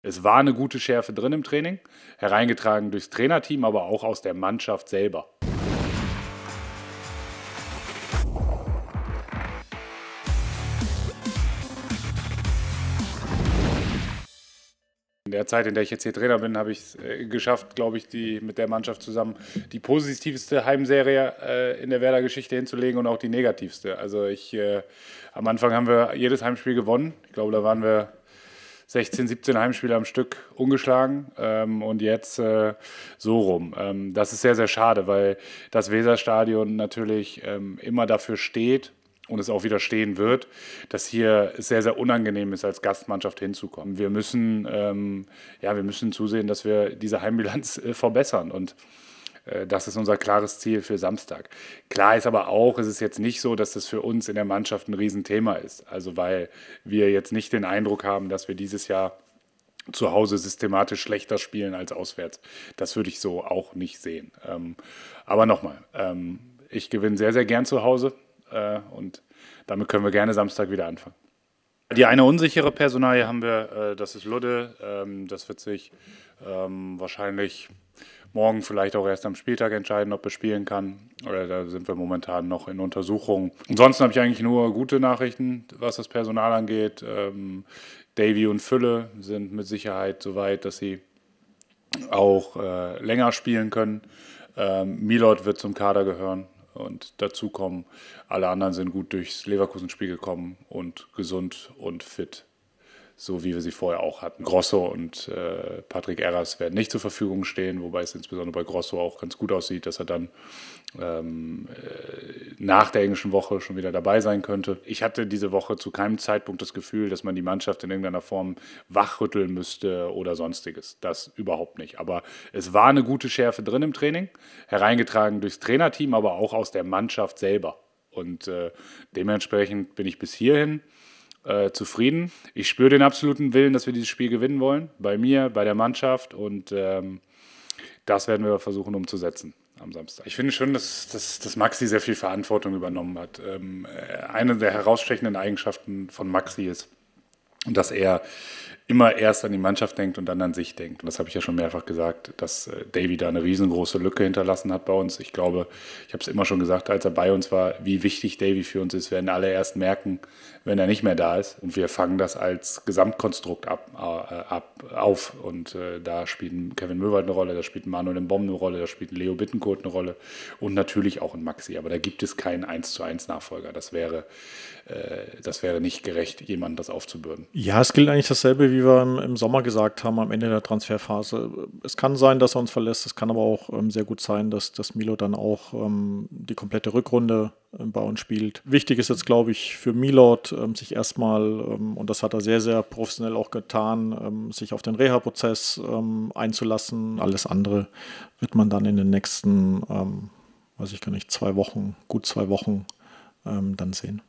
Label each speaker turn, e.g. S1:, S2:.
S1: Es war eine gute Schärfe drin im Training, hereingetragen durchs Trainerteam, aber auch aus der Mannschaft selber. In der Zeit, in der ich jetzt hier Trainer bin, habe ich es äh, geschafft, glaube ich, die, mit der Mannschaft zusammen die positivste Heimserie äh, in der Werder-Geschichte hinzulegen und auch die negativste. Also ich, äh, am Anfang haben wir jedes Heimspiel gewonnen. Ich glaube, da waren wir 16, 17 Heimspiele am Stück ungeschlagen ähm, und jetzt äh, so rum. Ähm, das ist sehr, sehr schade, weil das Weserstadion natürlich ähm, immer dafür steht und es auch wieder stehen wird, dass hier sehr, sehr unangenehm ist, als Gastmannschaft hinzukommen. Wir müssen, ähm, ja, wir müssen zusehen, dass wir diese Heimbilanz äh, verbessern und äh, das ist unser klares Ziel für Samstag. Klar ist aber auch, es ist jetzt nicht so, dass das für uns in der Mannschaft ein Riesenthema ist. Also weil wir jetzt nicht den Eindruck haben, dass wir dieses Jahr zu Hause systematisch schlechter spielen als auswärts. Das würde ich so auch nicht sehen. Ähm, aber nochmal, ähm, ich gewinne sehr, sehr gern zu Hause äh, und damit können wir gerne Samstag wieder anfangen. Die eine unsichere Personalie haben wir, äh, das ist Ludde. Ähm, das wird sich wahrscheinlich morgen vielleicht auch erst am Spieltag entscheiden, ob er spielen kann. Oder da sind wir momentan noch in Untersuchung. Ansonsten habe ich eigentlich nur gute Nachrichten, was das Personal angeht. Ähm, Davy und Fülle sind mit Sicherheit so weit, dass sie auch äh, länger spielen können. Ähm, Milot wird zum Kader gehören und dazu kommen. Alle anderen sind gut durchs Leverkusen-Spiel gekommen und gesund und fit so wie wir sie vorher auch hatten. Grosso und äh, Patrick Erras werden nicht zur Verfügung stehen, wobei es insbesondere bei Grosso auch ganz gut aussieht, dass er dann ähm, äh, nach der englischen Woche schon wieder dabei sein könnte. Ich hatte diese Woche zu keinem Zeitpunkt das Gefühl, dass man die Mannschaft in irgendeiner Form wachrütteln müsste oder sonstiges. Das überhaupt nicht. Aber es war eine gute Schärfe drin im Training, hereingetragen durchs Trainerteam, aber auch aus der Mannschaft selber. Und äh, dementsprechend bin ich bis hierhin äh, zufrieden. Ich spüre den absoluten Willen, dass wir dieses Spiel gewinnen wollen. Bei mir, bei der Mannschaft und ähm, das werden wir versuchen umzusetzen am Samstag. Ich finde schon, dass, dass, dass Maxi sehr viel Verantwortung übernommen hat. Ähm, äh, eine der herausstechenden Eigenschaften von Maxi ist, dass er immer erst an die Mannschaft denkt und dann an sich denkt. Und das habe ich ja schon mehrfach gesagt, dass äh, Davy da eine riesengroße Lücke hinterlassen hat bei uns. Ich glaube, ich habe es immer schon gesagt, als er bei uns war, wie wichtig Davy für uns ist, werden alle erst merken, wenn er nicht mehr da ist. Und wir fangen das als Gesamtkonstrukt ab, äh, ab auf. Und äh, da spielt Kevin Möwald eine Rolle, da spielt Manuel Mbom eine Rolle, da spielt Leo Bittenkurt eine Rolle und natürlich auch ein Maxi. Aber da gibt es keinen 1 zu 1 Nachfolger. Das wäre, äh, das wäre nicht gerecht, jemandem das aufzubürden. Ja,
S2: es gilt eigentlich dasselbe wie wie wir im Sommer gesagt haben, am Ende der Transferphase. Es kann sein, dass er uns verlässt, es kann aber auch ähm, sehr gut sein, dass, dass Milo dann auch ähm, die komplette Rückrunde ähm, bei uns spielt. Wichtig ist jetzt, glaube ich, für Milot, ähm, sich erstmal, ähm, und das hat er sehr, sehr professionell auch getan, ähm, sich auf den Reha-Prozess einzulassen. Alles andere wird man dann in den nächsten, weiß ich gar nicht, zwei Wochen, gut zwei Wochen dann sehen.